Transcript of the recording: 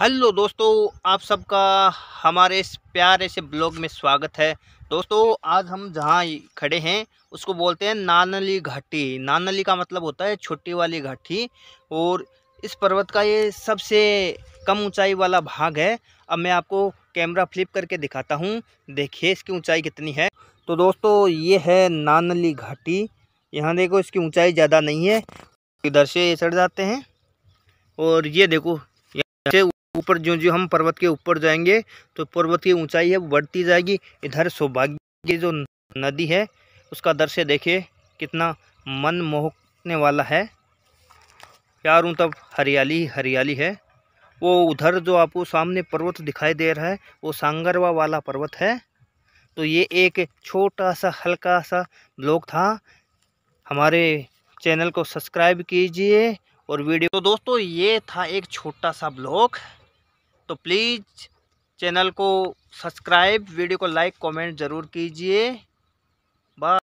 hello दोस्तों आप सबका हमारे इस प्यारे से ब्लॉग में स्वागत है दोस्तों आज हम जहाँ खड़े हैं उसको बोलते हैं नानली घाटी नानली का मतलब होता है छोटी वाली घाटी और इस पर्वत का ये सबसे कम ऊंचाई वाला भाग है अब मैं आपको कैमरा फ्लिप करके दिखाता हूँ देखिए इसकी ऊंचाई कितनी है तो दोस्तों ये है नानली घाटी यहाँ देखो इसकी ऊँचाई ज़्यादा नहीं है इधर से चढ़ जाते हैं और ये देखो से ऊपर जो जो हम पर्वत के ऊपर जाएंगे तो पर्वत की ऊंचाई है बढ़ती जाएगी इधर सौभाग्य की जो नदी है उसका दृश्य देखिए कितना मन मोहने वाला है चारों तब मतलब हरियाली ही हरियाली है वो उधर जो आपको सामने पर्वत दिखाई दे रहा है वो सांगरवा वाला पर्वत है तो ये एक छोटा सा हल्का सा ब्लॉग था हमारे चैनल को सब्सक्राइब कीजिए और वीडियो तो दोस्तों ये था एक छोटा सा ब्लॉग तो प्लीज़ चैनल को सब्सक्राइब वीडियो को लाइक कमेंट ज़रूर कीजिए बाय